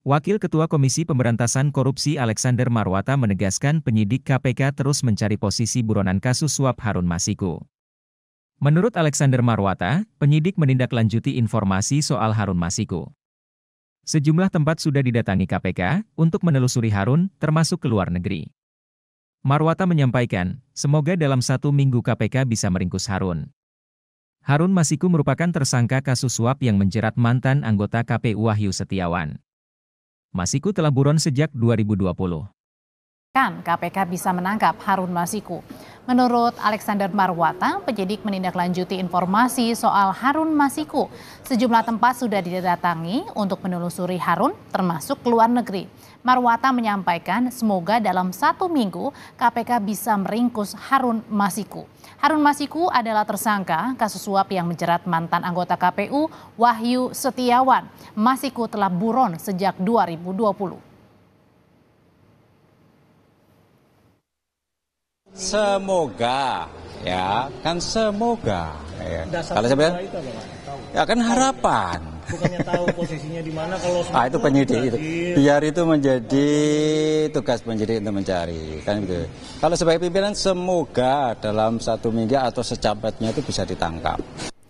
Wakil Ketua Komisi Pemberantasan Korupsi Alexander Marwata menegaskan penyidik KPK terus mencari posisi buronan kasus suap Harun Masiku. Menurut Alexander Marwata, penyidik menindaklanjuti informasi soal Harun Masiku. Sejumlah tempat sudah didatangi KPK untuk menelusuri Harun, termasuk ke luar negeri. Marwata menyampaikan, semoga dalam satu minggu KPK bisa meringkus Harun. Harun Masiku merupakan tersangka kasus suap yang menjerat mantan anggota KPU Wahyu Setiawan. Masiku telah buron sejak 2020. Kan KPK bisa menangkap Harun Masiku. Menurut Alexander Marwata, penyidik menindaklanjuti informasi soal Harun Masiku. Sejumlah tempat sudah didatangi untuk menelusuri Harun, termasuk luar negeri. Marwata menyampaikan semoga dalam satu minggu KPK bisa meringkus Harun Masiku. Harun Masiku adalah tersangka kasus suap yang menjerat mantan anggota KPU Wahyu Setiawan. Masiku telah buron sejak 2020. Semoga ya kan semoga ya. kalau saya bilang ya kan harapan bukannya tahu posisinya di mana kalau ah itu penyidik itu biar itu menjadi tugas penyidik untuk mencari kan gitu kalau sebagai pimpinan semoga dalam satu minggu atau secepatnya itu bisa ditangkap